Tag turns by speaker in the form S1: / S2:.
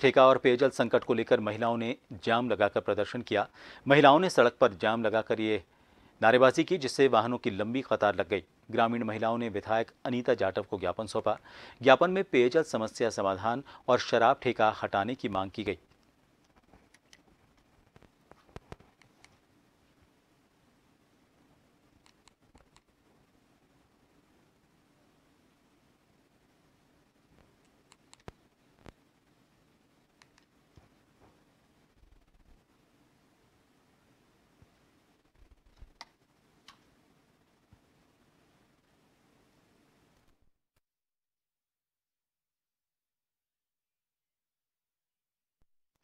S1: ठेका और पेयजल संकट को लेकर महिलाओं ने जाम लगाकर प्रदर्शन किया महिलाओं ने सड़क पर जाम लगाकर ये नारेबाजी की जिससे वाहनों की लंबी कतार लग गई ग्रामीण महिलाओं ने विधायक अनीता जाटव को ज्ञापन सौंपा ज्ञापन में पेयजल समस्या समाधान और शराब ठेका हटाने की मांग की गई